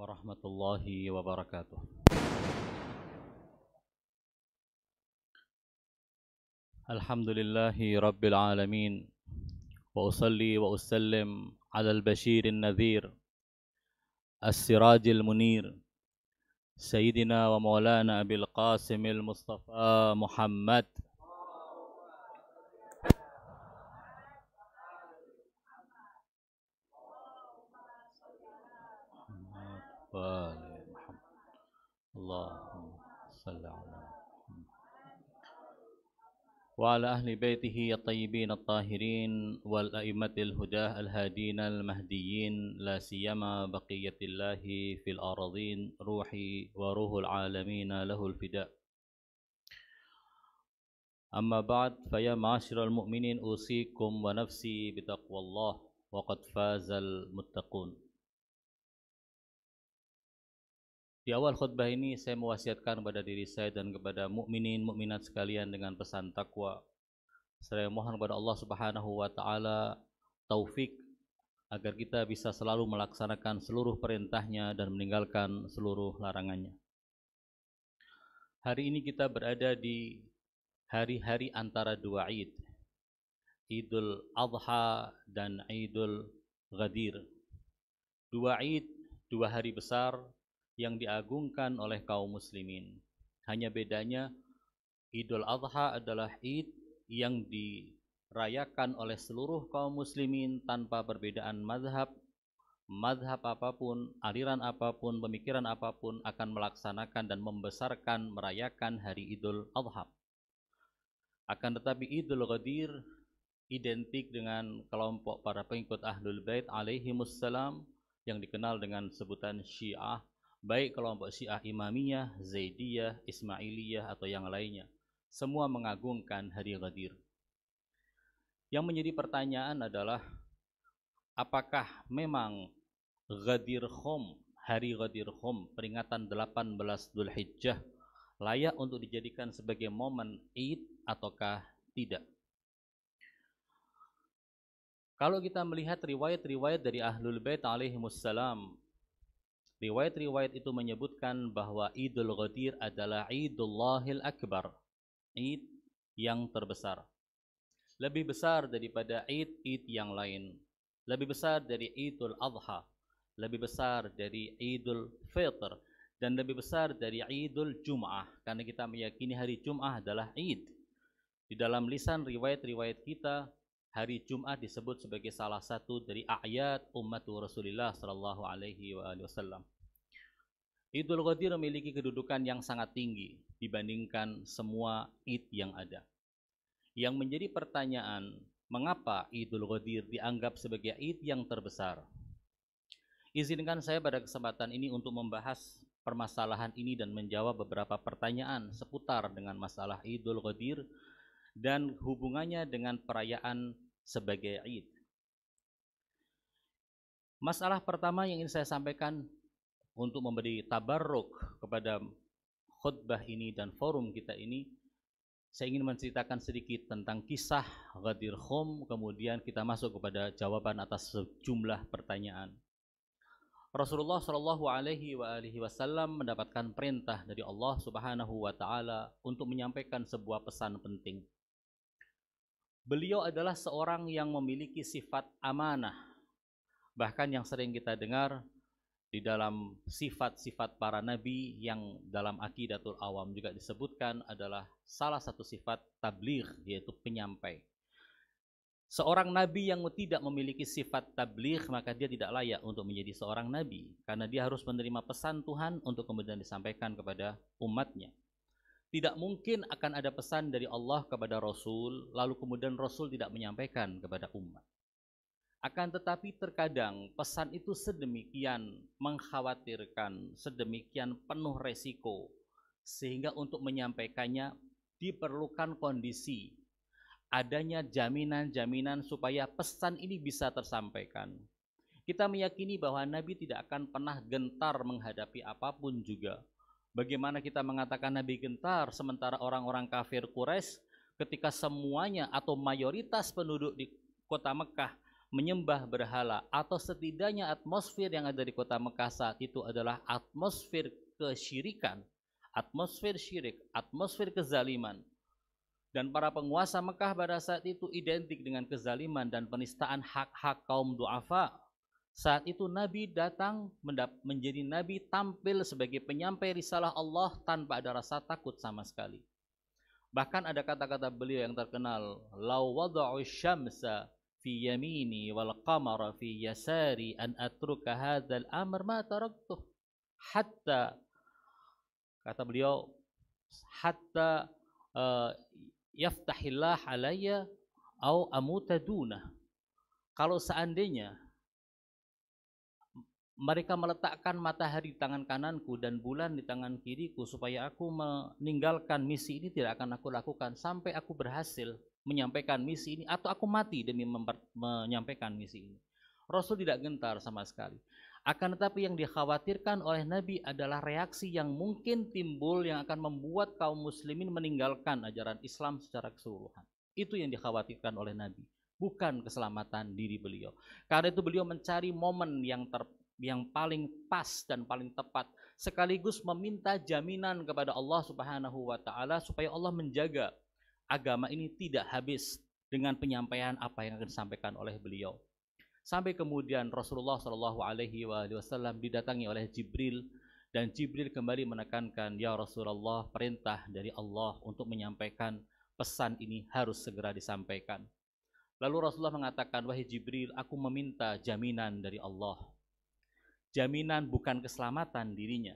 ورحمة الله وبركاته الحمد لله رب العالمين وأصلي وأسلم على البشير النذير السراج المنير سيدنا ومولانا أبي القاسم المصطفى محمد وآل محمد اللهم صل على محمد وعلى أهل بيته الطيبين الطاهرين والأئمة الهداة الهادين المهديين لا سيما بقية الله في الأراضين روحي وروح العالمين له الفداء أما بعد فيا معاشر المؤمنين أوصيكم ونفسي بتقوى الله وقد فاز المتقون Di awal khutbah ini saya mewasiatkan kepada diri saya dan kepada mukminin mukminat sekalian dengan pesan takwa. Saya mohon kepada Allah Subhanahu wa taala taufik agar kita bisa selalu melaksanakan seluruh perintahnya dan meninggalkan seluruh larangannya. Hari ini kita berada di hari-hari antara dua Id, Idul Adha dan Idul Ghadir. Dua Id, dua hari besar yang diagungkan oleh kaum muslimin. Hanya bedanya Idul Adha adalah Id yang dirayakan oleh seluruh kaum muslimin tanpa perbedaan mazhab. Mazhab apapun, aliran apapun, pemikiran apapun akan melaksanakan dan membesarkan merayakan hari Idul Adha. Akan tetapi Idul Ghadir identik dengan kelompok para pengikut Ahlul Bait alaihi yang dikenal dengan sebutan Syiah baik kelompok Syiah Imamiyah, Zaidiyah, Ismailiyah atau yang lainnya. Semua mengagungkan hari Ghadir. Yang menjadi pertanyaan adalah apakah memang Ghadir Khom, hari Ghadir Khom, peringatan 18 Dhul Hijjah layak untuk dijadikan sebagai momen Id ataukah tidak? Kalau kita melihat riwayat-riwayat dari Ahlul Bait alaihi wassalam Riwayat-riwayat itu menyebutkan bahwa Idul Ghadir adalah Idullahil Akbar, Id yang terbesar. Lebih besar daripada Id-Id yang lain. Lebih besar dari Idul Adha, lebih besar dari Idul Fitr dan lebih besar dari Idul Jum'ah karena kita meyakini hari Jum'ah adalah Id. Di dalam lisan riwayat-riwayat kita hari Jumat disebut sebagai salah satu dari ayat umat Rasulullah Shallallahu Alaihi Wasallam. Idul Qadir memiliki kedudukan yang sangat tinggi dibandingkan semua id yang ada. Yang menjadi pertanyaan, mengapa Idul Qadir dianggap sebagai id yang terbesar? Izinkan saya pada kesempatan ini untuk membahas permasalahan ini dan menjawab beberapa pertanyaan seputar dengan masalah Idul Qadir dan hubungannya dengan perayaan sebagai Eid. Masalah pertama yang ingin saya sampaikan untuk memberi tabarruk kepada khutbah ini dan forum kita ini, saya ingin menceritakan sedikit tentang kisah Ghadir Khum, kemudian kita masuk kepada jawaban atas sejumlah pertanyaan. Rasulullah Shallallahu Alaihi Wasallam mendapatkan perintah dari Allah Subhanahu Wa Taala untuk menyampaikan sebuah pesan penting. Beliau adalah seorang yang memiliki sifat amanah. Bahkan yang sering kita dengar di dalam sifat-sifat para nabi yang dalam akidatul awam juga disebutkan adalah salah satu sifat tabligh yaitu penyampai. Seorang nabi yang tidak memiliki sifat tabligh maka dia tidak layak untuk menjadi seorang nabi karena dia harus menerima pesan Tuhan untuk kemudian disampaikan kepada umatnya. Tidak mungkin akan ada pesan dari Allah kepada Rasul, lalu kemudian Rasul tidak menyampaikan kepada umat. Akan tetapi terkadang pesan itu sedemikian mengkhawatirkan, sedemikian penuh resiko, sehingga untuk menyampaikannya diperlukan kondisi, adanya jaminan-jaminan supaya pesan ini bisa tersampaikan. Kita meyakini bahwa Nabi tidak akan pernah gentar menghadapi apapun juga, Bagaimana kita mengatakan Nabi gentar sementara orang-orang kafir Quraisy ketika semuanya atau mayoritas penduduk di kota Mekah menyembah berhala atau setidaknya atmosfer yang ada di kota Mekah saat itu adalah atmosfer kesyirikan, atmosfer syirik, atmosfer kezaliman. Dan para penguasa Mekah pada saat itu identik dengan kezaliman dan penistaan hak-hak kaum du'afa, saat itu Nabi datang menjadi Nabi tampil sebagai penyampai risalah Allah tanpa ada rasa takut sama sekali. Bahkan ada kata-kata beliau yang terkenal, "Lau wada'u syamsa fi yamini wal qamara fi yasari an atruka hadzal amr ma taraktuh." Hatta kata beliau, "Hatta uh, yaftahillah alayya au amuta dunah." Kalau seandainya mereka meletakkan matahari di tangan kananku dan bulan di tangan kiriku supaya aku meninggalkan misi ini tidak akan aku lakukan sampai aku berhasil menyampaikan misi ini atau aku mati demi menyampaikan misi ini. Rasul tidak gentar sama sekali. Akan tetapi yang dikhawatirkan oleh Nabi adalah reaksi yang mungkin timbul yang akan membuat kaum muslimin meninggalkan ajaran Islam secara keseluruhan. Itu yang dikhawatirkan oleh Nabi, bukan keselamatan diri beliau. Karena itu beliau mencari momen yang ter yang paling pas dan paling tepat sekaligus meminta jaminan kepada Allah Subhanahu wa taala supaya Allah menjaga agama ini tidak habis dengan penyampaian apa yang akan disampaikan oleh beliau. Sampai kemudian Rasulullah Shallallahu alaihi wasallam didatangi oleh Jibril dan Jibril kembali menekankan ya Rasulullah perintah dari Allah untuk menyampaikan pesan ini harus segera disampaikan. Lalu Rasulullah mengatakan, "Wahai Jibril, aku meminta jaminan dari Allah jaminan bukan keselamatan dirinya,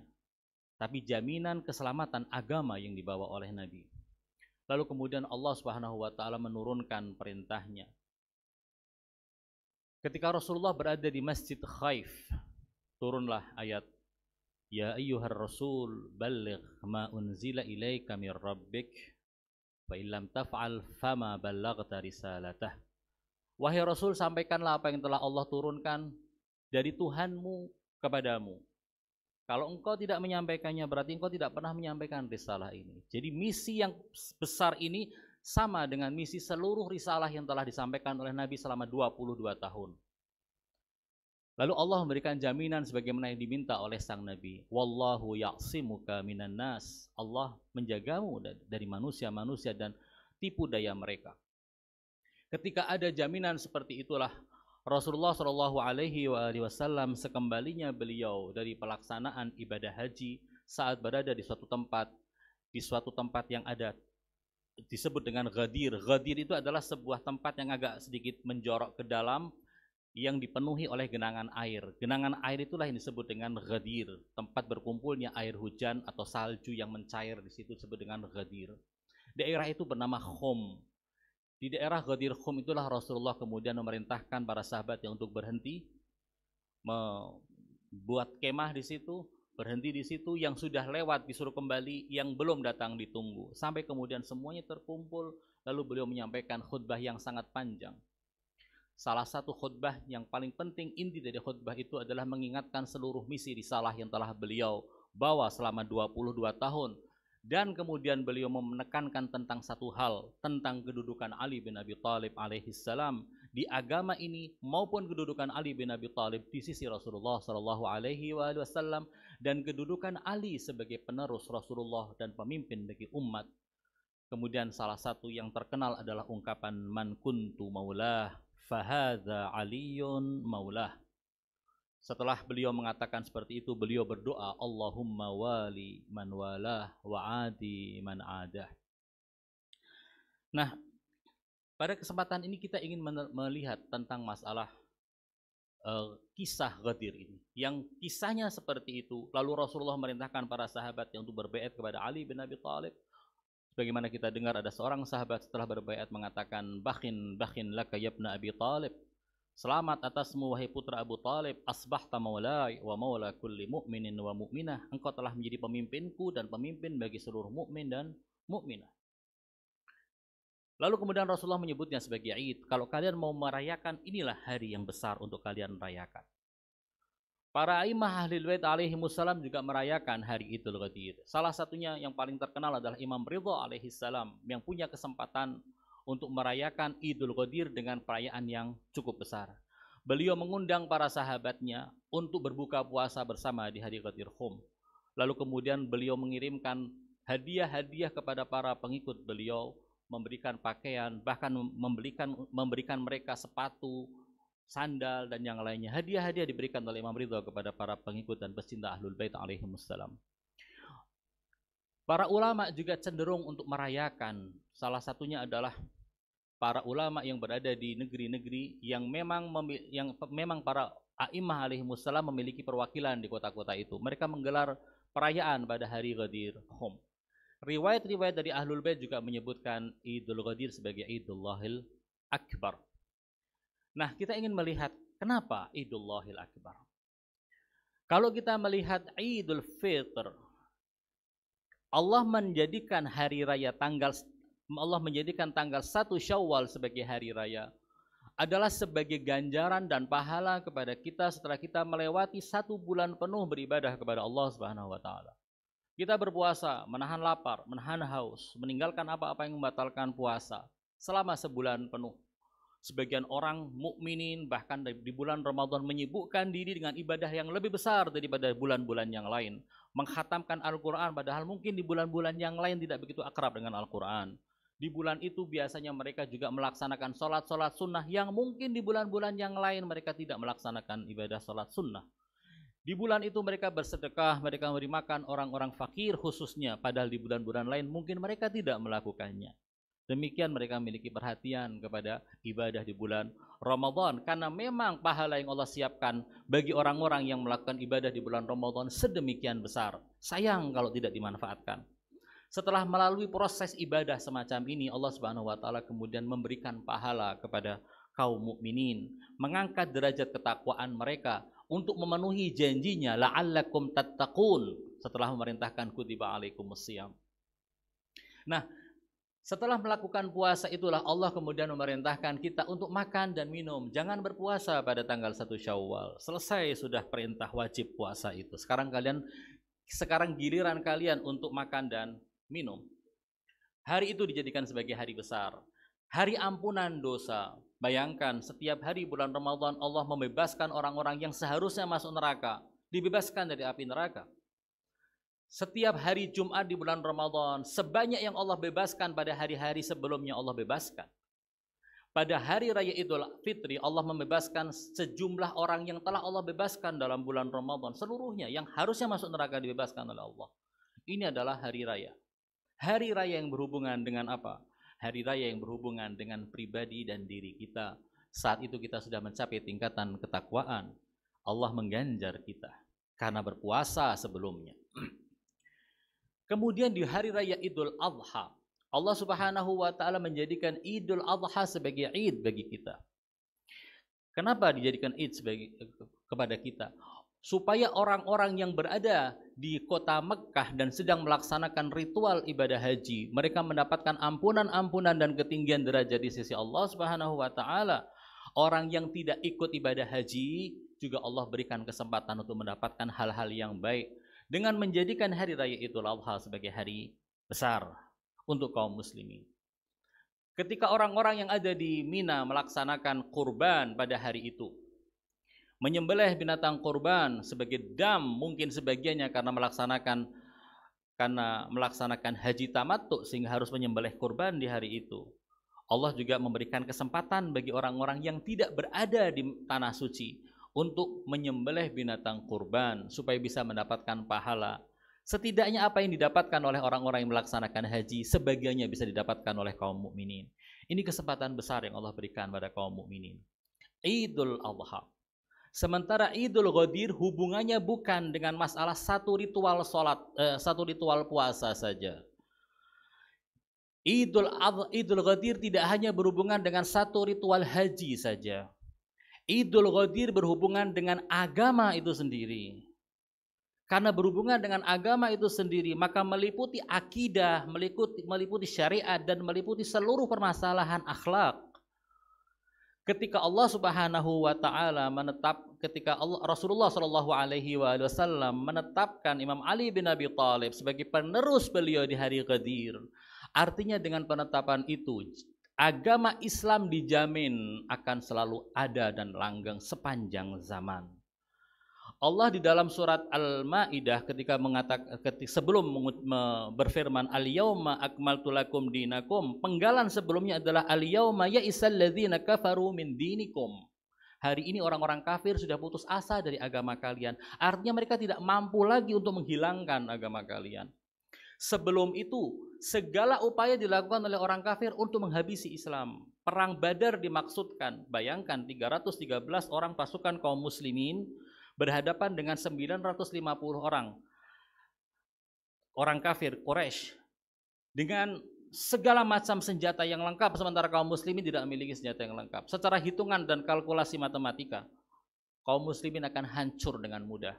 tapi jaminan keselamatan agama yang dibawa oleh Nabi. Lalu kemudian Allah Subhanahu wa taala menurunkan perintahnya. Ketika Rasulullah berada di Masjid Khaif, turunlah ayat Ya ayyuhar rasul balligh ma unzila ilaika min rabbik fa illam taf'al fama ballaghta risalatah. Wahai Rasul, sampaikanlah apa yang telah Allah turunkan dari Tuhanmu kepadamu. Kalau engkau tidak menyampaikannya berarti engkau tidak pernah menyampaikan risalah ini. Jadi misi yang besar ini sama dengan misi seluruh risalah yang telah disampaikan oleh Nabi selama 22 tahun. Lalu Allah memberikan jaminan sebagaimana yang diminta oleh sang Nabi. Wallahu ya'simuka minan nas. Allah menjagamu dari manusia-manusia dan tipu daya mereka. Ketika ada jaminan seperti itulah, Rasulullah Shallallahu Alaihi Wasallam sekembalinya beliau dari pelaksanaan ibadah haji saat berada di suatu tempat di suatu tempat yang ada disebut dengan ghadir. Ghadir itu adalah sebuah tempat yang agak sedikit menjorok ke dalam yang dipenuhi oleh genangan air. Genangan air itulah yang disebut dengan ghadir, tempat berkumpulnya air hujan atau salju yang mencair di situ disebut dengan ghadir. Daerah itu bernama Khom. Di daerah Ghadir Khum itulah Rasulullah kemudian memerintahkan para sahabat yang untuk berhenti membuat kemah di situ, berhenti di situ, yang sudah lewat disuruh kembali, yang belum datang ditunggu. Sampai kemudian semuanya terkumpul, lalu beliau menyampaikan khutbah yang sangat panjang. Salah satu khutbah yang paling penting inti dari khutbah itu adalah mengingatkan seluruh misi risalah yang telah beliau bawa selama 22 tahun dan kemudian beliau menekankan tentang satu hal tentang kedudukan Ali bin Abi Thalib alaihi salam di agama ini maupun kedudukan Ali bin Abi Thalib di sisi Rasulullah sallallahu alaihi wasallam dan kedudukan Ali sebagai penerus Rasulullah dan pemimpin bagi umat. Kemudian salah satu yang terkenal adalah ungkapan man kuntu maulah fahadza aliyun maulah setelah beliau mengatakan seperti itu, beliau berdoa, Allahumma wali man walah wa adi man adah. Nah, pada kesempatan ini kita ingin melihat tentang masalah uh, kisah Ghadir ini. Yang kisahnya seperti itu, lalu Rasulullah merintahkan para sahabat yang untuk berbaik kepada Ali bin Abi Thalib. Bagaimana kita dengar ada seorang sahabat setelah berbaik mengatakan, "Bakhin bakhin laka yabna Abi Thalib." Selamat atasmu wahai putra Abu Talib, asbahta maulai wa maula kulli mu'minin wa mu'minah. Engkau telah menjadi pemimpinku dan pemimpin bagi seluruh mukmin dan mukminah. Lalu kemudian Rasulullah menyebutnya sebagai Eid. Kalau kalian mau merayakan, inilah hari yang besar untuk kalian merayakan. Para imam ahli bait alaihi salam juga merayakan hari itu Salah satunya yang paling terkenal adalah Imam Ridho alaihi salam yang punya kesempatan untuk merayakan Idul Qadir dengan perayaan yang cukup besar. Beliau mengundang para sahabatnya untuk berbuka puasa bersama di hari Qadir Khum. Lalu kemudian beliau mengirimkan hadiah-hadiah kepada para pengikut beliau, memberikan pakaian, bahkan memberikan memberikan mereka sepatu, sandal dan yang lainnya. Hadiah-hadiah diberikan oleh Imam Ridho kepada para pengikut dan pecinta Ahlul Bait alaihi wassalam. Para ulama juga cenderung untuk merayakan. Salah satunya adalah para ulama yang berada di negeri-negeri yang memang yang memang para a'immah alaihi wassalam memiliki perwakilan di kota-kota itu. Mereka menggelar perayaan pada hari Ghadir Khum. Riwayat-riwayat dari Ahlul bayt juga menyebutkan Idul Ghadir sebagai Idullahil Akbar. Nah, kita ingin melihat kenapa Idullahil Akbar. Kalau kita melihat Idul Fitr, Allah menjadikan hari raya tanggal Allah menjadikan tanggal 1 Syawal sebagai hari raya adalah sebagai ganjaran dan pahala kepada kita setelah kita melewati satu bulan penuh beribadah kepada Allah Subhanahu wa taala. Kita berpuasa, menahan lapar, menahan haus, meninggalkan apa-apa yang membatalkan puasa selama sebulan penuh. Sebagian orang mukminin bahkan di bulan Ramadan menyibukkan diri dengan ibadah yang lebih besar daripada bulan-bulan yang lain. Menghatamkan Al-Quran padahal mungkin di bulan-bulan yang lain tidak begitu akrab dengan Al-Quran. Di bulan itu biasanya mereka juga melaksanakan sholat-sholat sunnah yang mungkin di bulan-bulan yang lain mereka tidak melaksanakan ibadah sholat sunnah. Di bulan itu mereka bersedekah, mereka memberi makan orang-orang fakir khususnya, padahal di bulan-bulan lain mungkin mereka tidak melakukannya. Demikian mereka memiliki perhatian kepada ibadah di bulan Ramadan karena memang pahala yang Allah siapkan bagi orang-orang yang melakukan ibadah di bulan Ramadan sedemikian besar. Sayang kalau tidak dimanfaatkan. Setelah melalui proses ibadah semacam ini Allah Subhanahu wa taala kemudian memberikan pahala kepada kaum mukminin, mengangkat derajat ketakwaan mereka untuk memenuhi janjinya la'allakum tattaqun setelah memerintahkan kutiba alaikumus Nah, setelah melakukan puasa itulah Allah kemudian memerintahkan kita untuk makan dan minum. Jangan berpuasa pada tanggal 1 Syawal. Selesai sudah perintah wajib puasa itu. Sekarang kalian sekarang giliran kalian untuk makan dan minum. Hari itu dijadikan sebagai hari besar. Hari ampunan dosa. Bayangkan setiap hari bulan Ramadan Allah membebaskan orang-orang yang seharusnya masuk neraka, dibebaskan dari api neraka. Setiap hari Jumat di bulan Ramadan, sebanyak yang Allah bebaskan pada hari-hari sebelumnya Allah bebaskan. Pada hari Raya Idul Fitri, Allah membebaskan sejumlah orang yang telah Allah bebaskan dalam bulan Ramadan. Seluruhnya yang harusnya masuk neraka dibebaskan oleh Allah. Ini adalah hari raya. Hari raya yang berhubungan dengan apa? Hari raya yang berhubungan dengan pribadi dan diri kita. Saat itu kita sudah mencapai tingkatan ketakwaan. Allah mengganjar kita karena berpuasa sebelumnya. Kemudian di hari raya Idul Adha, Allah Subhanahu wa taala menjadikan Idul Adha sebagai Id bagi kita. Kenapa dijadikan Id sebagai kepada kita? Supaya orang-orang yang berada di kota Mekkah dan sedang melaksanakan ritual ibadah haji, mereka mendapatkan ampunan-ampunan dan ketinggian derajat di sisi Allah Subhanahu wa taala. Orang yang tidak ikut ibadah haji juga Allah berikan kesempatan untuk mendapatkan hal-hal yang baik dengan menjadikan hari raya itu Adha sebagai hari besar untuk kaum muslimin. Ketika orang-orang yang ada di Mina melaksanakan kurban pada hari itu, menyembelih binatang kurban sebagai dam mungkin sebagiannya karena melaksanakan karena melaksanakan haji tamattu sehingga harus menyembelih kurban di hari itu. Allah juga memberikan kesempatan bagi orang-orang yang tidak berada di tanah suci untuk menyembelih binatang kurban supaya bisa mendapatkan pahala. Setidaknya apa yang didapatkan oleh orang-orang yang melaksanakan haji sebagiannya bisa didapatkan oleh kaum mukminin. Ini kesempatan besar yang Allah berikan pada kaum mukminin. Idul Adha. Sementara Idul Ghadir hubungannya bukan dengan masalah satu ritual salat eh, satu ritual puasa saja. Idul Adha, Idul Ghadir tidak hanya berhubungan dengan satu ritual haji saja. Idul Ghadir berhubungan dengan agama itu sendiri. Karena berhubungan dengan agama itu sendiri, maka meliputi akidah, meliputi, meliputi syariat, dan meliputi seluruh permasalahan akhlak. Ketika Allah Subhanahu wa taala menetap ketika Allah, Rasulullah Shallallahu alaihi wasallam menetapkan Imam Ali bin Abi Thalib sebagai penerus beliau di hari Ghadir. Artinya dengan penetapan itu agama Islam dijamin akan selalu ada dan langgeng sepanjang zaman. Allah di dalam surat Al-Maidah ketika mengatakan sebelum berfirman al-yauma akmaltu lakum dinakum, penggalan sebelumnya adalah al-yauma ya'isal ladzina kafaru min dinikum. Hari ini orang-orang kafir sudah putus asa dari agama kalian. Artinya mereka tidak mampu lagi untuk menghilangkan agama kalian. Sebelum itu, segala upaya dilakukan oleh orang kafir untuk menghabisi Islam. Perang Badar dimaksudkan. Bayangkan 313 orang pasukan kaum muslimin berhadapan dengan 950 orang orang kafir Quraisy dengan segala macam senjata yang lengkap sementara kaum muslimin tidak memiliki senjata yang lengkap. Secara hitungan dan kalkulasi matematika, kaum muslimin akan hancur dengan mudah.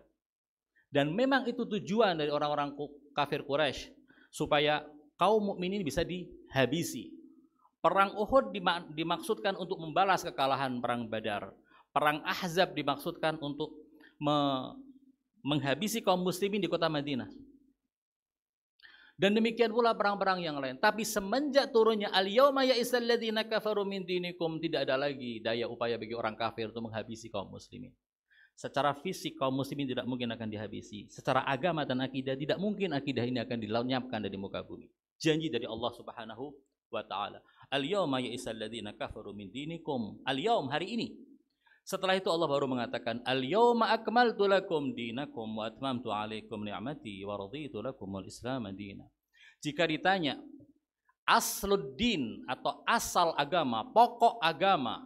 Dan memang itu tujuan dari orang-orang kafir Quraisy supaya kaum mukminin bisa dihabisi. Perang Uhud dimaksudkan untuk membalas kekalahan perang Badar. Perang Ahzab dimaksudkan untuk me menghabisi kaum muslimin di kota Madinah. Dan demikian pula perang-perang yang lain. Tapi semenjak turunnya al ya ya'isalladzina kafaru min dinikum tidak ada lagi daya upaya bagi orang kafir untuk menghabisi kaum muslimin. Secara fisik kaum muslimin tidak mungkin akan dihabisi. Secara agama dan akidah tidak mungkin akidah ini akan dilenyapkan dari muka bumi. Janji dari Allah Subhanahu wa taala. Al-yauma ya'isal ladzina kafaru min dinikum. Al-yaum hari ini. Setelah itu Allah baru mengatakan al-yauma akmaltu lakum dinakum wa atmamtu 'alaikum ni'mati wa raditu al Islam madina. Jika ditanya asluddin atau asal agama, pokok agama,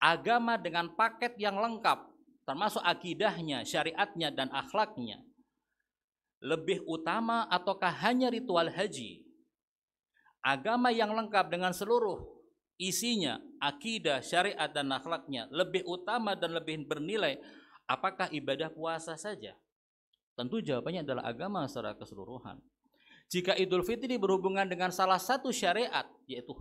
agama dengan paket yang lengkap termasuk akidahnya, syariatnya dan akhlaknya lebih utama ataukah hanya ritual haji? Agama yang lengkap dengan seluruh isinya, akidah, syariat dan akhlaknya lebih utama dan lebih bernilai apakah ibadah puasa saja? Tentu jawabannya adalah agama secara keseluruhan. Jika Idul Fitri berhubungan dengan salah satu syariat yaitu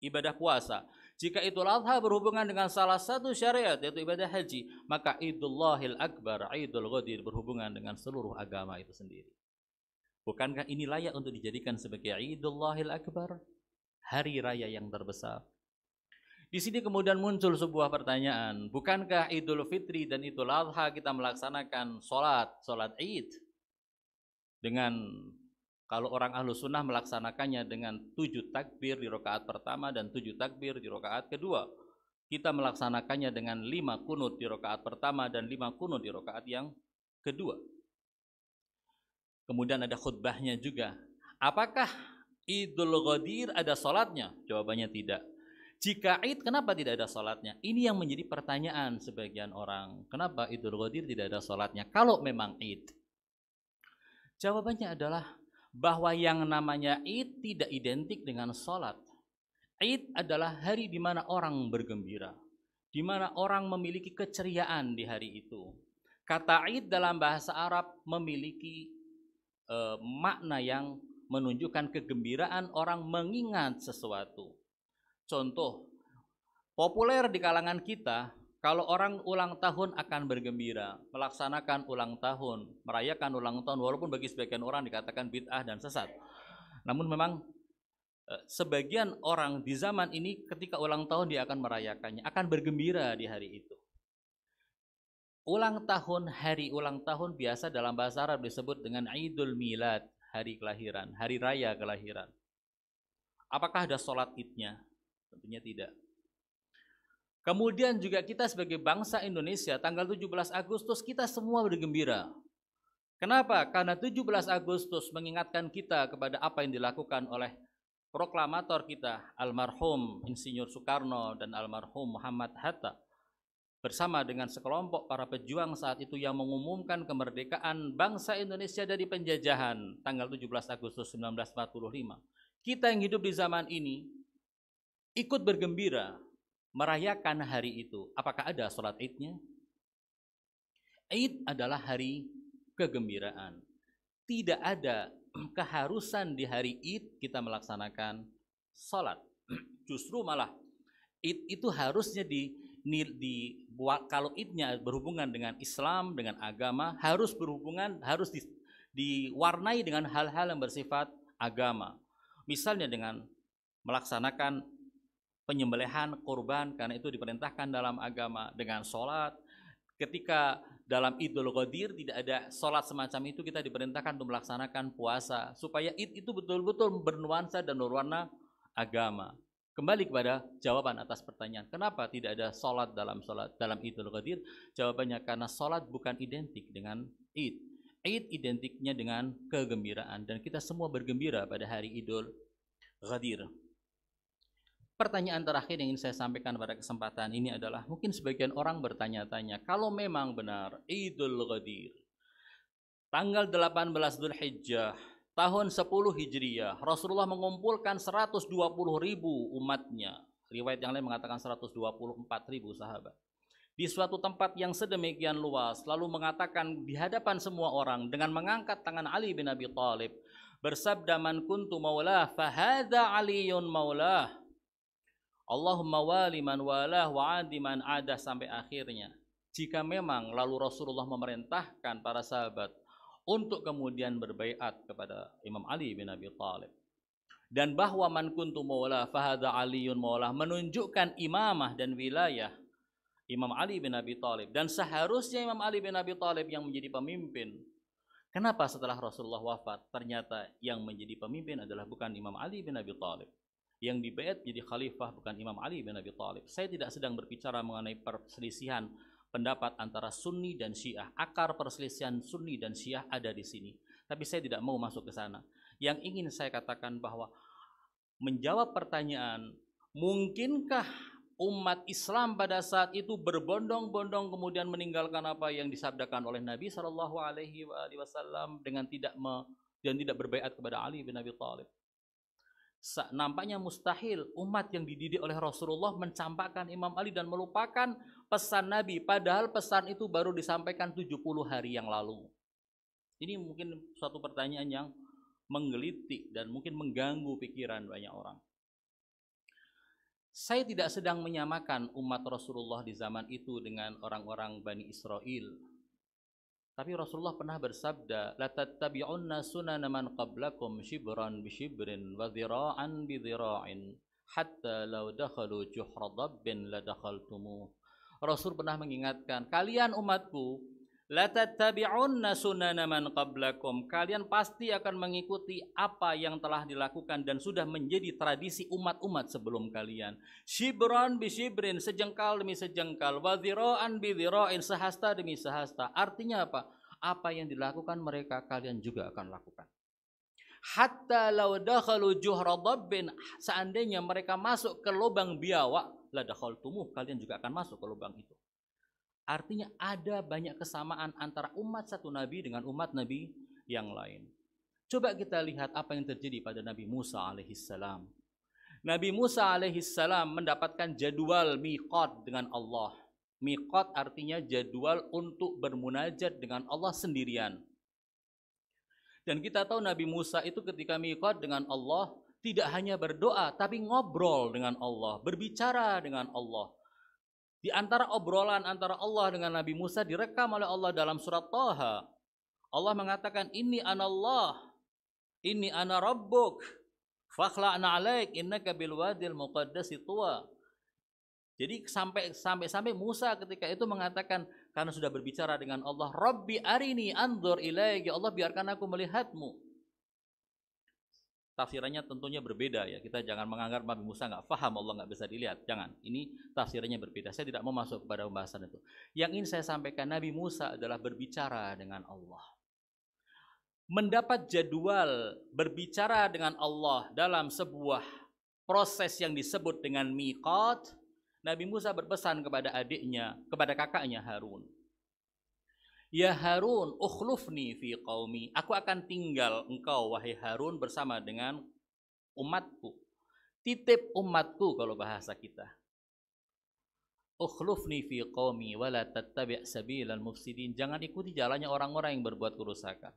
ibadah puasa, jika itu Adha berhubungan dengan salah satu syariat yaitu ibadah haji, maka Idullahil Akbar, Idul Ghadir berhubungan dengan seluruh agama itu sendiri. Bukankah ini layak untuk dijadikan sebagai Idullahil Akbar? Hari raya yang terbesar. Di sini kemudian muncul sebuah pertanyaan, bukankah Idul Fitri dan Idul Adha kita melaksanakan sholat, sholat Id dengan kalau orang ahlu sunnah melaksanakannya dengan tujuh takbir di rokaat pertama dan tujuh takbir di rokaat kedua. Kita melaksanakannya dengan lima kunut di rokaat pertama dan lima kunut di rokaat yang kedua. Kemudian ada khutbahnya juga. Apakah Idul Ghadir ada sholatnya? Jawabannya tidak. Jika Id kenapa tidak ada sholatnya? Ini yang menjadi pertanyaan sebagian orang. Kenapa Idul Ghadir tidak ada sholatnya? Kalau memang Id. Jawabannya adalah bahwa yang namanya Id tidak identik dengan sholat. Id adalah hari di mana orang bergembira, di mana orang memiliki keceriaan di hari itu. Kata Id dalam bahasa Arab memiliki e, makna yang menunjukkan kegembiraan orang mengingat sesuatu. Contoh populer di kalangan kita kalau orang ulang tahun akan bergembira, melaksanakan ulang tahun, merayakan ulang tahun, walaupun bagi sebagian orang dikatakan bid'ah dan sesat. Namun memang e, sebagian orang di zaman ini ketika ulang tahun dia akan merayakannya, akan bergembira di hari itu. Ulang tahun, hari ulang tahun biasa dalam bahasa Arab disebut dengan Idul Milad, hari kelahiran, hari raya kelahiran. Apakah ada sholat idnya? Tentunya tidak. Kemudian juga kita sebagai bangsa Indonesia tanggal 17 Agustus kita semua bergembira. Kenapa? Karena 17 Agustus mengingatkan kita kepada apa yang dilakukan oleh proklamator kita almarhum Insinyur Soekarno dan almarhum Muhammad Hatta bersama dengan sekelompok para pejuang saat itu yang mengumumkan kemerdekaan bangsa Indonesia dari penjajahan tanggal 17 Agustus 1945. Kita yang hidup di zaman ini ikut bergembira merayakan hari itu. Apakah ada sholat idnya? Id adalah hari kegembiraan. Tidak ada keharusan di hari id kita melaksanakan sholat. Justru malah id itu harusnya di, di, kalau idnya berhubungan dengan Islam, dengan agama, harus berhubungan, harus di, diwarnai dengan hal-hal yang bersifat agama. Misalnya dengan melaksanakan penyembelihan korban karena itu diperintahkan dalam agama dengan sholat ketika dalam Idul Qadir tidak ada sholat semacam itu kita diperintahkan untuk melaksanakan puasa supaya id itu betul-betul bernuansa dan berwarna agama kembali kepada jawaban atas pertanyaan kenapa tidak ada sholat dalam sholat dalam Idul Qadir jawabannya karena sholat bukan identik dengan id id identiknya dengan kegembiraan dan kita semua bergembira pada hari Idul Qadir Pertanyaan terakhir yang ingin saya sampaikan pada kesempatan ini adalah mungkin sebagian orang bertanya-tanya, kalau memang benar Idul Ghadir, tanggal 18 Dhul Hijjah, tahun 10 Hijriah, Rasulullah mengumpulkan 120 ribu umatnya. Riwayat yang lain mengatakan 124 ribu sahabat. Di suatu tempat yang sedemikian luas, lalu mengatakan di hadapan semua orang dengan mengangkat tangan Ali bin Abi Thalib, bersabda man kuntu maulah fahada aliyun maulah Allahumma wali man walah wa adi man ada sampai akhirnya. Jika memang lalu Rasulullah memerintahkan para sahabat untuk kemudian berbaikat kepada Imam Ali bin Abi Talib Dan bahwa man kuntu maulah fahada aliyun maulah menunjukkan imamah dan wilayah Imam Ali bin Abi Talib dan seharusnya Imam Ali bin Abi Talib yang menjadi pemimpin. Kenapa setelah Rasulullah wafat ternyata yang menjadi pemimpin adalah bukan Imam Ali bin Abi Talib yang dibayat jadi khalifah bukan Imam Ali bin Abi Thalib. Saya tidak sedang berbicara mengenai perselisihan pendapat antara Sunni dan Syiah. Akar perselisihan Sunni dan Syiah ada di sini. Tapi saya tidak mau masuk ke sana. Yang ingin saya katakan bahwa menjawab pertanyaan, mungkinkah umat Islam pada saat itu berbondong-bondong kemudian meninggalkan apa yang disabdakan oleh Nabi Shallallahu Alaihi Wasallam dengan tidak me, dan tidak berbaikat kepada Ali bin Abi Thalib. Nampaknya mustahil umat yang dididik oleh Rasulullah mencampakkan Imam Ali dan melupakan pesan Nabi. Padahal pesan itu baru disampaikan 70 hari yang lalu. Ini mungkin suatu pertanyaan yang menggelitik dan mungkin mengganggu pikiran banyak orang. Saya tidak sedang menyamakan umat Rasulullah di zaman itu dengan orang-orang Bani Israel tapi Rasulullah pernah bersabda, "La tattabi'unna sunana man qablakum shibran bi shibrin wa dhira'an bi dhira'in hatta law dakhalu juhra dabbin la dakhaltumuh." Rasul pernah mengingatkan, kalian umatku Latattabi'unna sunana man qablakum. Kalian pasti akan mengikuti apa yang telah dilakukan dan sudah menjadi tradisi umat-umat sebelum kalian. Shibran bi shibrin, sejengkal demi sejengkal. Wa dhira'an bi dhira'in, sehasta demi sehasta. Artinya apa? Apa yang dilakukan mereka, kalian juga akan lakukan. Hatta law dakhalu juhra dabbin, seandainya mereka masuk ke lubang biawak, la dakhaltumuh, kalian juga akan masuk ke lubang itu. Artinya ada banyak kesamaan antara umat satu nabi dengan umat nabi yang lain. Coba kita lihat apa yang terjadi pada Nabi Musa alaihissalam. Nabi Musa alaihissalam mendapatkan jadwal miqat dengan Allah. Miqat artinya jadwal untuk bermunajat dengan Allah sendirian. Dan kita tahu Nabi Musa itu ketika miqat dengan Allah tidak hanya berdoa tapi ngobrol dengan Allah, berbicara dengan Allah. Di antara obrolan antara Allah dengan Nabi Musa direkam oleh Allah dalam surat Toha. Allah mengatakan, ini Allah, ini ana rabbuk, fakhla'na alaik, innaka bilwadil muqaddasi tua. Jadi sampai sampai sampai Musa ketika itu mengatakan karena sudah berbicara dengan Allah, Rabbi arini anzur ilaik, Allah biarkan aku melihatmu tafsirannya tentunya berbeda ya. Kita jangan menganggap Nabi Musa nggak paham, Allah nggak bisa dilihat. Jangan. Ini tafsirannya berbeda. Saya tidak mau masuk kepada pembahasan itu. Yang ingin saya sampaikan Nabi Musa adalah berbicara dengan Allah. Mendapat jadwal berbicara dengan Allah dalam sebuah proses yang disebut dengan miqat. Nabi Musa berpesan kepada adiknya, kepada kakaknya Harun. Ya Harun, ukhlufni fi qaumi. Aku akan tinggal engkau wahai Harun bersama dengan umatku. Titip umatku kalau bahasa kita. Ukhlufni fi qaumi wa la tattabi' sabilal mufsidin. Jangan ikuti jalannya orang-orang yang berbuat kerusakan.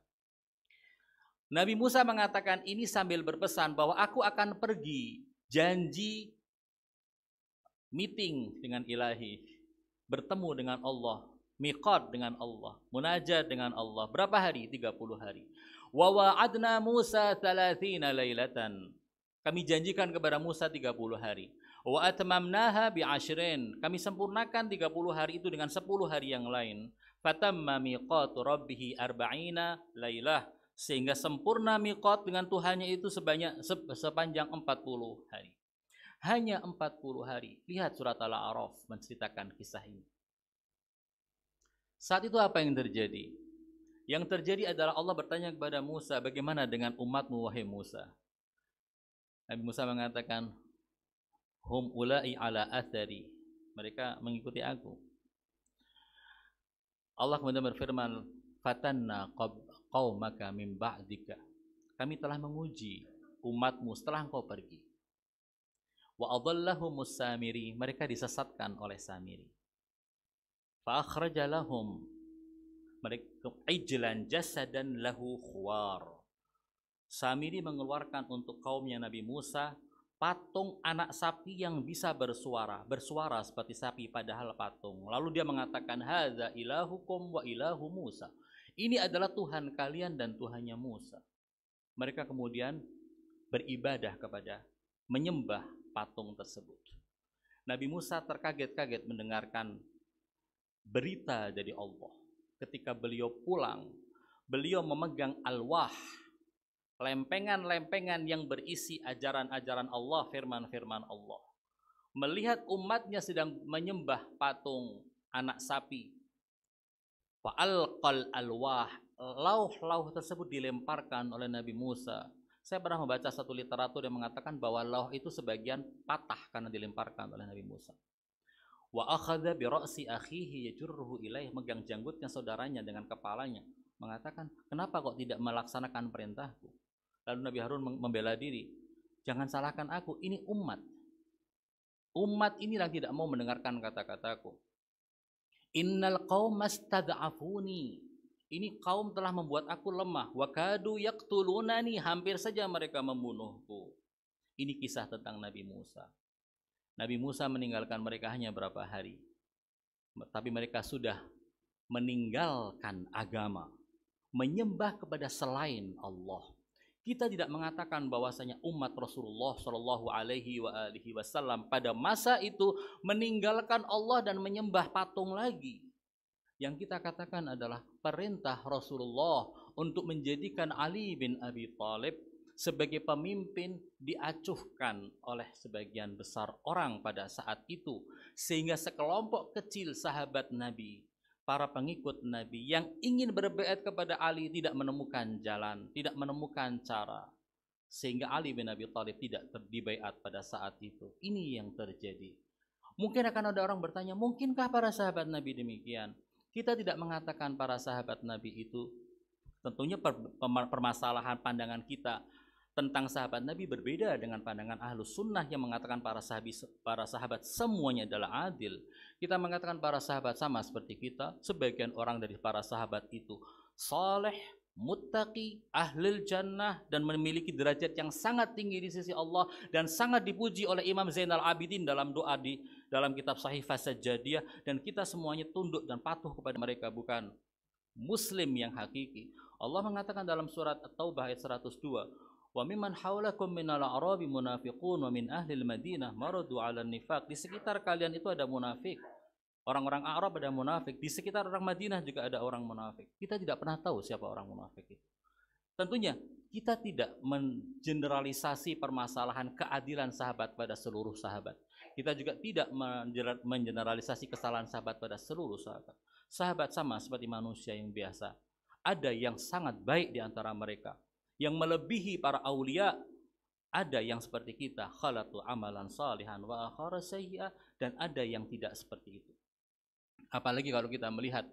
Nabi Musa mengatakan ini sambil berpesan bahwa aku akan pergi janji meeting dengan ilahi bertemu dengan Allah miqat dengan Allah, munajat dengan Allah. Berapa hari? 30 hari. Wa wa'adna Musa 30 lailatan. Kami janjikan kepada Musa 30 hari. Wa atmamnaha bi ashrin. Kami sempurnakan 30 hari itu dengan 10 hari yang lain. Fatamma miqatu rabbih arba'ina lailah sehingga sempurna miqat dengan Tuhannya itu sebanyak sepanjang 40 hari. Hanya 40 hari. Lihat surat Al-A'raf menceritakan kisah ini. Saat itu apa yang terjadi? Yang terjadi adalah Allah bertanya kepada Musa, bagaimana dengan umatmu wahai Musa? Nabi Musa mengatakan, Hum ula'i ala athari. Mereka mengikuti aku. Allah kemudian berfirman, Fatanna qawmaka min ba'dika. Kami telah menguji umatmu setelah engkau pergi. Wa adallahu musamiri. Mereka disesatkan oleh samiri fakhrajalahum lahum mereka ijlan jasadan lahu khuar Samiri mengeluarkan untuk kaumnya Nabi Musa patung anak sapi yang bisa bersuara, bersuara seperti sapi padahal patung. Lalu dia mengatakan hadza ilahukum wa ilahu Musa. Ini adalah Tuhan kalian dan Tuhannya Musa. Mereka kemudian beribadah kepada menyembah patung tersebut. Nabi Musa terkaget-kaget mendengarkan berita dari Allah. Ketika beliau pulang, beliau memegang alwah, lempengan-lempengan yang berisi ajaran-ajaran Allah, firman-firman Allah. Melihat umatnya sedang menyembah patung anak sapi. Fa'alqal alwah, lauh-lauh tersebut dilemparkan oleh Nabi Musa. Saya pernah membaca satu literatur yang mengatakan bahwa lauh itu sebagian patah karena dilemparkan oleh Nabi Musa. Wa akhadha bi ra'si akhihi yajurruhu ilaih megang janggutnya saudaranya dengan kepalanya mengatakan, "Kenapa kok tidak melaksanakan perintahku?" Lalu Nabi Harun membela diri, "Jangan salahkan aku, ini umat. Umat ini yang tidak mau mendengarkan kata-kataku." Innal qaumastad'afuni. Ini kaum telah membuat aku lemah. kadu yaqtulunani Hampir saja mereka membunuhku. Ini kisah tentang Nabi Musa. Nabi Musa meninggalkan mereka hanya berapa hari. Tapi mereka sudah meninggalkan agama, menyembah kepada selain Allah. Kita tidak mengatakan bahwasanya umat Rasulullah Shallallahu Alaihi Wasallam pada masa itu meninggalkan Allah dan menyembah patung lagi. Yang kita katakan adalah perintah Rasulullah untuk menjadikan Ali bin Abi Thalib sebagai pemimpin diacuhkan oleh sebagian besar orang pada saat itu, sehingga sekelompok kecil sahabat Nabi, para pengikut Nabi yang ingin berbeat kepada Ali tidak menemukan jalan, tidak menemukan cara, sehingga Ali bin Abi Thalib tidak dibaiat pada saat itu. Ini yang terjadi. Mungkin akan ada orang bertanya, mungkinkah para sahabat Nabi demikian? Kita tidak mengatakan para sahabat Nabi itu tentunya permasalahan pandangan kita tentang sahabat Nabi berbeda dengan pandangan ahlus sunnah yang mengatakan para sahabat, para sahabat semuanya adalah adil. Kita mengatakan para sahabat sama seperti kita, sebagian orang dari para sahabat itu saleh, muttaqi, ahlul jannah dan memiliki derajat yang sangat tinggi di sisi Allah dan sangat dipuji oleh Imam Zainal Abidin dalam doa di dalam kitab Sahih Fasajadiyah dan kita semuanya tunduk dan patuh kepada mereka bukan muslim yang hakiki. Allah mengatakan dalam surat At-Taubah ayat 102, Wa mimman haulakum a'rabi munafikun, wa ahli al-Madinah maradu 'ala nifak Di sekitar kalian itu ada munafik. Orang-orang Arab ada munafik, di sekitar orang Madinah juga ada orang munafik. Kita tidak pernah tahu siapa orang munafik itu. Tentunya kita tidak mengeneralisasi permasalahan keadilan sahabat pada seluruh sahabat. Kita juga tidak mengeneralisasi kesalahan sahabat pada seluruh sahabat. Sahabat sama seperti manusia yang biasa. Ada yang sangat baik di antara mereka, yang melebihi para aulia ada yang seperti kita khalatu amalan salihan wa akhara dan ada yang tidak seperti itu apalagi kalau kita melihat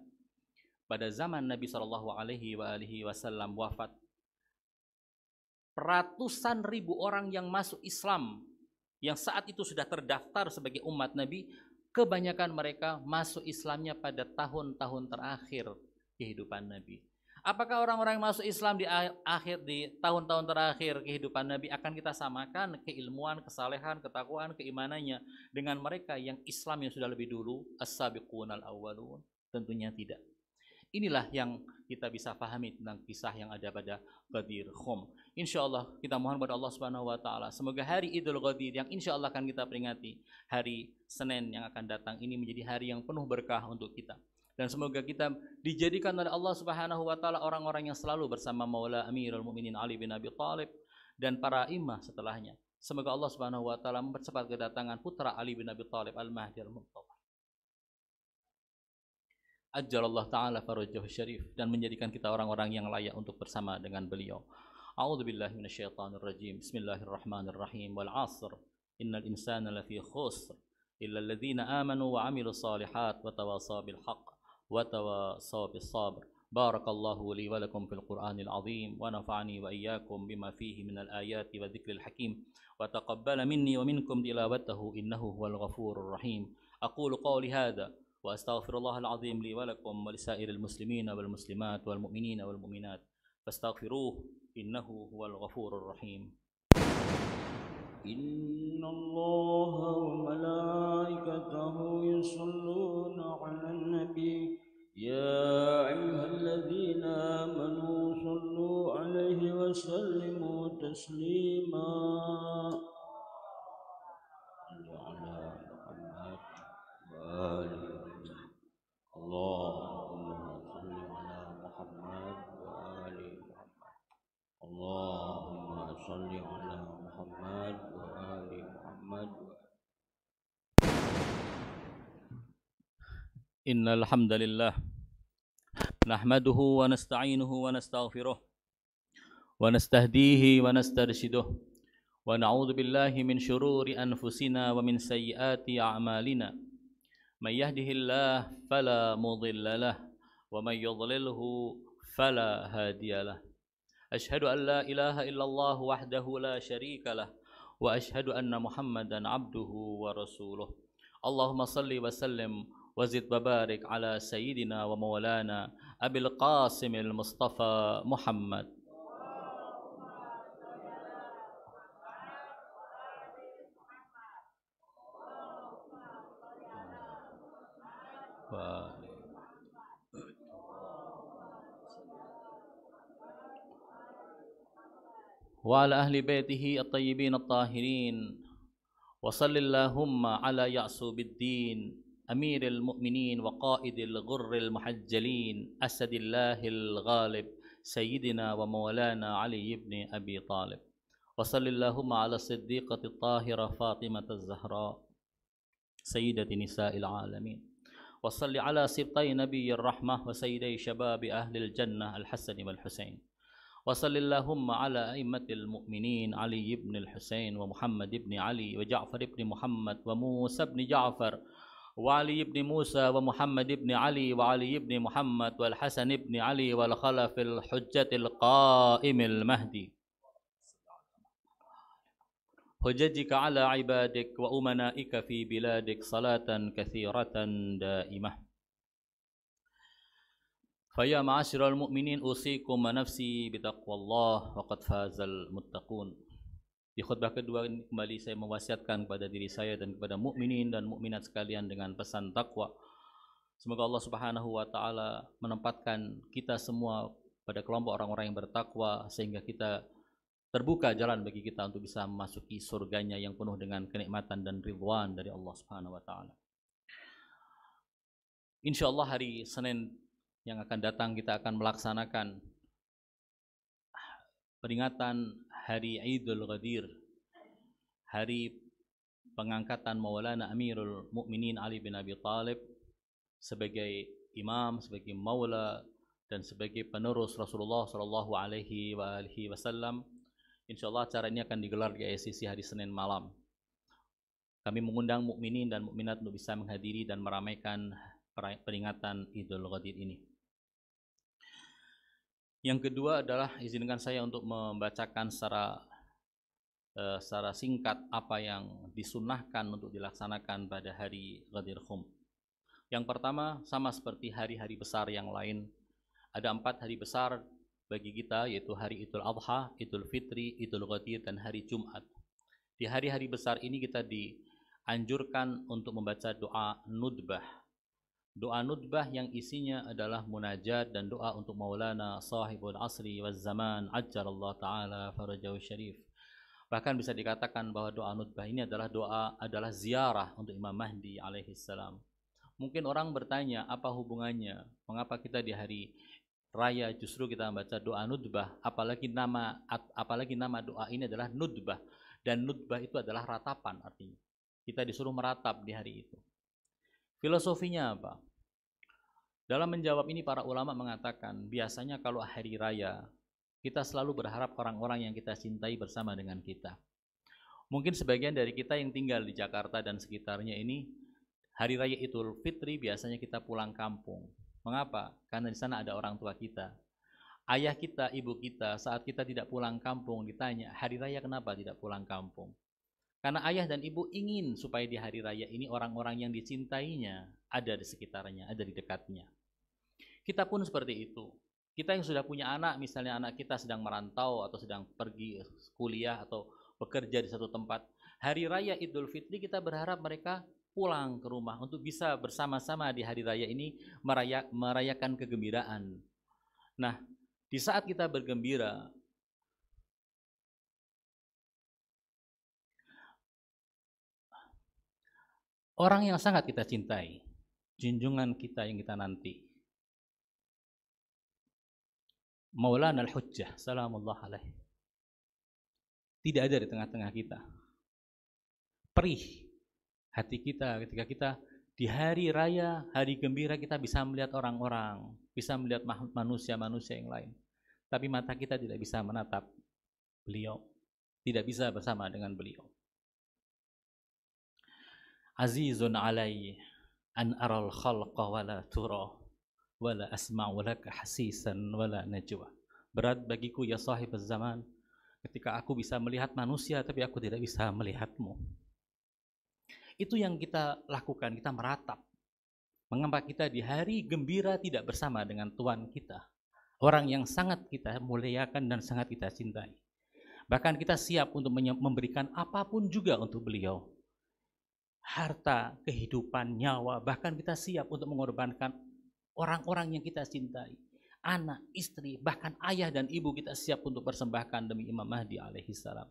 pada zaman Nabi Shallallahu alaihi wa alihi wasallam wafat ratusan ribu orang yang masuk Islam yang saat itu sudah terdaftar sebagai umat Nabi kebanyakan mereka masuk Islamnya pada tahun-tahun terakhir kehidupan Nabi Apakah orang-orang yang masuk Islam di akhir di tahun-tahun terakhir kehidupan Nabi akan kita samakan keilmuan, kesalehan, ketakwaan, keimanannya dengan mereka yang Islam yang sudah lebih dulu as al-awwalun? Tentunya tidak. Inilah yang kita bisa pahami tentang kisah yang ada pada Ghadir Khum. Insya Allah kita mohon kepada Allah Subhanahu Wa Taala semoga hari Idul Qadir yang insya Allah akan kita peringati hari Senin yang akan datang ini menjadi hari yang penuh berkah untuk kita dan semoga kita dijadikan oleh Allah Subhanahu wa taala orang-orang yang selalu bersama Maula Amirul Mukminin Ali bin Abi Thalib dan para imam setelahnya. Semoga Allah Subhanahu wa taala mempercepat kedatangan putra Ali bin Abi Thalib Al-Mahdi Al-Muntazir. Ajjalallah taala farajahu syarif dan menjadikan kita orang-orang yang layak untuk bersama dengan beliau. A'udzu billahi minasyaitonir rajim. Bismillahirrahmanirrahim. Wal 'asr. Innal insana lafi khusr illa alladhina amanu wa 'amilus solihat wa tawassaw bil haqq. وتواصوا بالصبر بارك الله لي ولكم في القرآن العظيم ونفعني وإياكم بما فيه من الآيات والذكر الحكيم وتقبل مني ومنكم تلاوته إنه هو الغفور الرحيم أقول قولي هذا وأستغفر الله العظيم لي ولكم ولسائر المسلمين والمسلمات والمؤمنين والمؤمنات فاستغفروه إنه هو الغفور الرحيم إن الله وملائكته يصلون على النبي يا أيها الذين آمنوا صلوا عليه وسلموا تسليما على محمد وآل محمد اللهم صل على محمد وآل محمد اللهم صل على محمد وآل محمد إن الحمد لله نحمده ونستعينه ونستغفره ونستهديه ونسترشده ونعوذ بالله من شرور أنفسنا ومن سيئات أعمالنا من يهده الله فلا مضل له ومن يضلله فلا هادي له أشهد أن لا إله إلا الله وحده لا شريك له وأشهد أن محمدا عبده ورسوله اللهم صل وسلم وزد وبارك على سيدنا ومولانا أبي القاسم المصطفى محمد وعلى أهل بيته الطيبين الطاهرين وصل اللهم على يعصوب الدين أمير المؤمنين وقائد الغر المحجلين أسد الله الغالب سيدنا ومولانا علي بن أبي طالب وصل اللهم على الصديقة الطاهرة فاطمة الزهراء سيدة نساء العالمين وصل على سبطي نبي الرحمة وسيدي شباب أهل الجنة الحسن والحسين وصل اللهم على أئمة المؤمنين علي بن الحسين ومحمد بن علي وجعفر بن محمد وموسى بن جعفر وعلي بن موسى ومحمد بن علي وعلي بن محمد والحسن بن علي والخلف الحجة القائم المهدي حججك على عبادك وأمنائك في بلادك صلاة كثيرة دائمة فيا معاشر المؤمنين أوصيكم ونفسي بتقوى الله وقد فاز المتقون Di khutbah kedua ini kembali saya mewasiatkan kepada diri saya dan kepada mukminin dan mukminat sekalian dengan pesan takwa. Semoga Allah Subhanahu wa taala menempatkan kita semua pada kelompok orang-orang yang bertakwa sehingga kita terbuka jalan bagi kita untuk bisa memasuki surganya yang penuh dengan kenikmatan dan ridwan dari Allah Subhanahu wa taala. Insya Allah hari Senin yang akan datang kita akan melaksanakan peringatan hari Idul Ghadir, hari pengangkatan Maulana Amirul Mukminin Ali bin Abi Thalib sebagai imam, sebagai maula dan sebagai penerus Rasulullah Shallallahu Alaihi Wasallam. Insya Allah acara ini akan digelar di ACC hari Senin malam. Kami mengundang mukminin dan mukminat untuk bisa menghadiri dan meramaikan peringatan Idul Ghadir ini. Yang kedua adalah izinkan saya untuk membacakan secara eh, secara singkat apa yang disunahkan untuk dilaksanakan pada hari Ghadir Khum. Yang pertama sama seperti hari-hari besar yang lain. Ada empat hari besar bagi kita yaitu hari Idul Adha, Idul Fitri, Idul Ghadir dan hari Jumat. Di hari-hari besar ini kita dianjurkan untuk membaca doa nudbah doa nutbah yang isinya adalah munajat dan doa untuk Maulana sahibul asri wa zaman Allah taala farajau syarif. Bahkan bisa dikatakan bahwa doa nutbah ini adalah doa adalah ziarah untuk Imam Mahdi alaihi salam. Mungkin orang bertanya apa hubungannya? Mengapa kita di hari raya justru kita membaca doa nutbah apalagi nama apalagi nama doa ini adalah nutbah dan nutbah itu adalah ratapan artinya kita disuruh meratap di hari itu Filosofinya apa? Dalam menjawab ini para ulama mengatakan biasanya kalau hari raya kita selalu berharap orang-orang yang kita cintai bersama dengan kita. Mungkin sebagian dari kita yang tinggal di Jakarta dan sekitarnya ini hari raya Idul Fitri biasanya kita pulang kampung. Mengapa? Karena di sana ada orang tua kita. Ayah kita, ibu kita saat kita tidak pulang kampung ditanya, "Hari raya kenapa tidak pulang kampung?" Karena ayah dan ibu ingin supaya di hari raya ini orang-orang yang dicintainya ada di sekitarnya, ada di dekatnya. Kita pun seperti itu. Kita yang sudah punya anak, misalnya anak kita sedang merantau atau sedang pergi kuliah atau bekerja di satu tempat. Hari raya Idul Fitri kita berharap mereka pulang ke rumah untuk bisa bersama-sama di hari raya ini merayakan kegembiraan. Nah, di saat kita bergembira, orang yang sangat kita cintai, junjungan kita yang kita nanti. Maulana al-Hujjah, salamullah alaih. Tidak ada di tengah-tengah kita. Perih hati kita ketika kita di hari raya, hari gembira kita bisa melihat orang-orang, bisa melihat manusia-manusia yang lain. Tapi mata kita tidak bisa menatap beliau, tidak bisa bersama dengan beliau azizun alai an aral khalqa wala tura wala asma wala hasisan wala najwa berat bagiku ya sahib zaman ketika aku bisa melihat manusia tapi aku tidak bisa melihatmu itu yang kita lakukan kita meratap mengapa kita di hari gembira tidak bersama dengan Tuhan kita orang yang sangat kita muliakan dan sangat kita cintai bahkan kita siap untuk memberikan apapun juga untuk beliau harta, kehidupan, nyawa, bahkan kita siap untuk mengorbankan orang-orang yang kita cintai. Anak, istri, bahkan ayah dan ibu kita siap untuk persembahkan demi Imam Mahdi alaihi salam.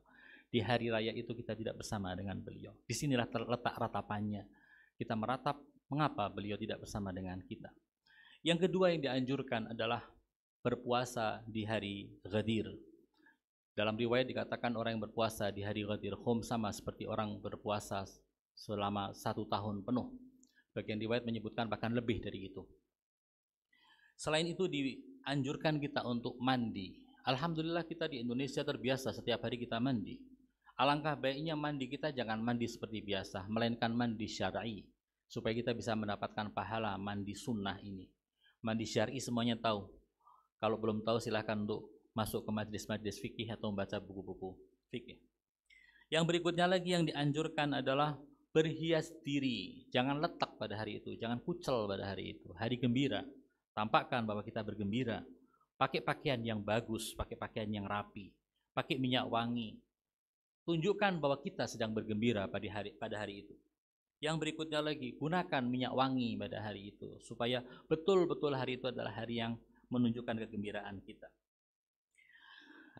Di hari raya itu kita tidak bersama dengan beliau. Disinilah terletak ratapannya. Kita meratap mengapa beliau tidak bersama dengan kita. Yang kedua yang dianjurkan adalah berpuasa di hari Ghadir. Dalam riwayat dikatakan orang yang berpuasa di hari Ghadir Khum sama seperti orang berpuasa selama satu tahun penuh. Bagian riwayat menyebutkan bahkan lebih dari itu. Selain itu dianjurkan kita untuk mandi. Alhamdulillah kita di Indonesia terbiasa setiap hari kita mandi. Alangkah baiknya mandi kita jangan mandi seperti biasa, melainkan mandi syar'i supaya kita bisa mendapatkan pahala mandi sunnah ini. Mandi syar'i semuanya tahu. Kalau belum tahu silahkan untuk masuk ke majlis-majlis fikih atau membaca buku-buku fikih. Yang berikutnya lagi yang dianjurkan adalah berhias diri, jangan letak pada hari itu, jangan kucel pada hari itu. Hari gembira, tampakkan bahwa kita bergembira. Pakai pakaian yang bagus, pakai pakaian yang rapi, pakai minyak wangi. Tunjukkan bahwa kita sedang bergembira pada hari pada hari itu. Yang berikutnya lagi, gunakan minyak wangi pada hari itu supaya betul-betul hari itu adalah hari yang menunjukkan kegembiraan kita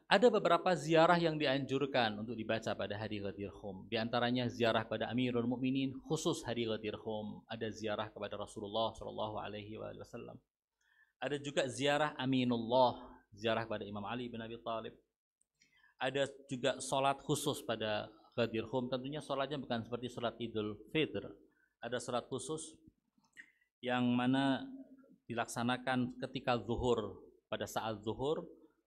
ada beberapa ziarah yang dianjurkan untuk dibaca pada hari Ghadir Khum. Di antaranya ziarah pada Amirul Mukminin khusus hari Ghadir Khum, ada ziarah kepada Rasulullah Shallallahu alaihi wasallam. Ada juga ziarah Aminullah, ziarah pada Imam Ali bin Abi Talib. Ada juga sholat khusus pada Ghadir Khum. Tentunya sholatnya bukan seperti sholat Idul Fitr. Ada sholat khusus yang mana dilaksanakan ketika zuhur pada saat zuhur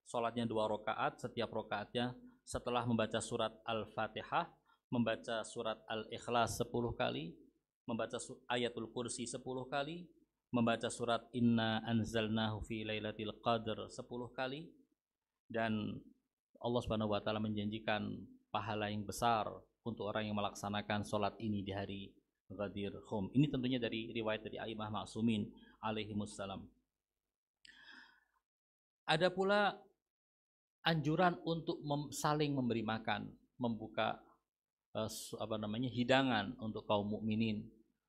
sholatnya dua rakaat setiap rakaatnya setelah membaca surat Al-Fatihah, membaca surat Al-Ikhlas 10 kali, membaca ayatul kursi 10 kali, membaca surat Inna anzalnahu fi lailatul qadr 10 kali dan Allah Subhanahu wa taala menjanjikan pahala yang besar untuk orang yang melaksanakan sholat ini di hari Ghadir Khum. Ini tentunya dari riwayat dari Aimah Ma'sumin alaihi Ada pula anjuran untuk mem, saling memberi makan, membuka uh, apa namanya hidangan untuk kaum mukminin,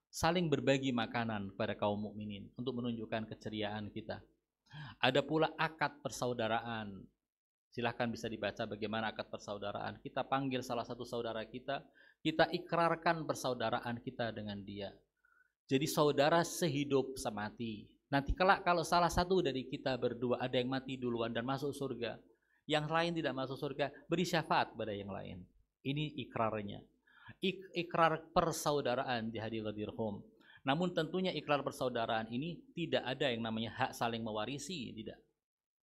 saling berbagi makanan kepada kaum mukminin untuk menunjukkan keceriaan kita. Ada pula akad persaudaraan. Silahkan bisa dibaca bagaimana akad persaudaraan. Kita panggil salah satu saudara kita, kita ikrarkan persaudaraan kita dengan dia. Jadi saudara sehidup semati. Nanti kelak kalau salah satu dari kita berdua ada yang mati duluan dan masuk surga, yang lain tidak masuk surga, beri syafaat pada yang lain. Ini ikrarnya. Ik ikrar persaudaraan di hadir dirhum. Namun tentunya ikrar persaudaraan ini tidak ada yang namanya hak saling mewarisi, tidak.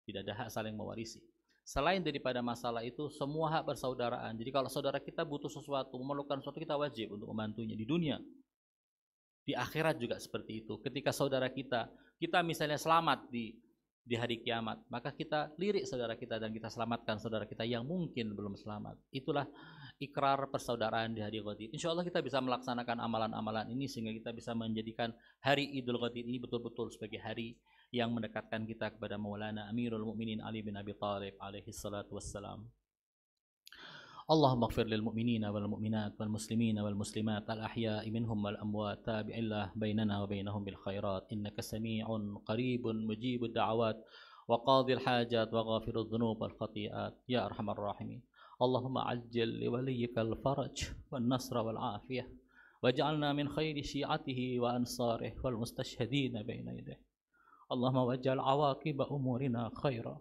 Tidak ada hak saling mewarisi. Selain daripada masalah itu, semua hak persaudaraan. Jadi kalau saudara kita butuh sesuatu, memerlukan sesuatu, kita wajib untuk membantunya di dunia. Di akhirat juga seperti itu. Ketika saudara kita, kita misalnya selamat di di hari kiamat. Maka kita lirik saudara kita dan kita selamatkan saudara kita yang mungkin belum selamat. Itulah ikrar persaudaraan di hari Ghadir. Insya Allah kita bisa melaksanakan amalan-amalan ini sehingga kita bisa menjadikan hari Idul Ghadir ini betul-betul sebagai hari yang mendekatkan kita kepada Maulana Amirul Mukminin Ali bin Abi Thalib alaihi salatu wassalam. اللهم اغفر للمؤمنين والمؤمنات والمسلمين والمسلمات الأحياء منهم والأموات تابع الله بيننا وبينهم بالخيرات إنك سميع قريب مجيب الدعوات وقاضي الحاجات وغافر الذنوب والخطيئات يا أرحم الراحمين اللهم عجل لوليك الفرج والنصر والعافية واجعلنا من خير شيعته وأنصاره والمستشهدين بين يديه اللهم واجعل عواقب أمورنا خيرا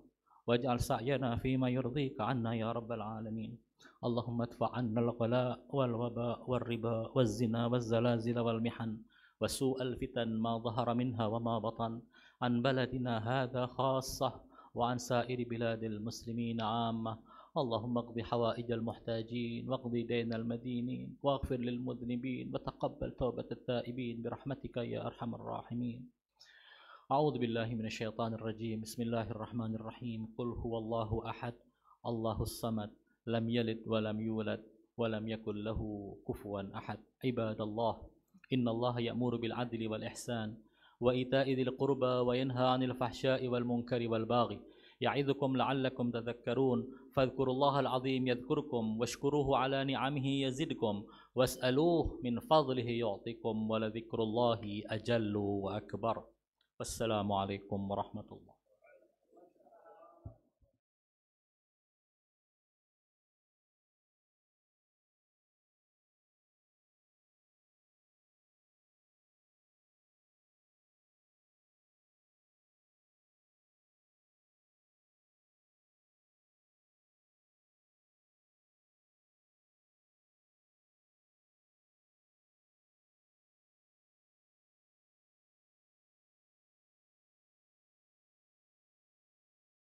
واجعل سعينا فيما يرضيك عنا يا رب العالمين اللهم ادفع عنا الغلاء والوباء والربا والزنا والزلازل والمحن وسوء الفتن ما ظهر منها وما بطن عن بلدنا هذا خاصة وعن سائر بلاد المسلمين عامة اللهم اقض حوائج المحتاجين واقض دين المدينين واغفر للمذنبين وتقبل توبة التائبين برحمتك يا أرحم الراحمين أعوذ بالله من الشيطان الرجيم بسم الله الرحمن الرحيم قل هو الله أحد الله الصمد لم يلد ولم يولد ولم يكن له كفوا أحد عباد الله إن الله يأمر بالعدل والإحسان وإيتاء ذي القربى وينهى عن الفحشاء والمنكر والباغي يعظكم لعلكم تذكرون فاذكروا الله العظيم يذكركم واشكروه على نعمه يزدكم واسألوه من فضله يعطيكم ولذكر الله أجل وأكبر والسلام عليكم ورحمة الله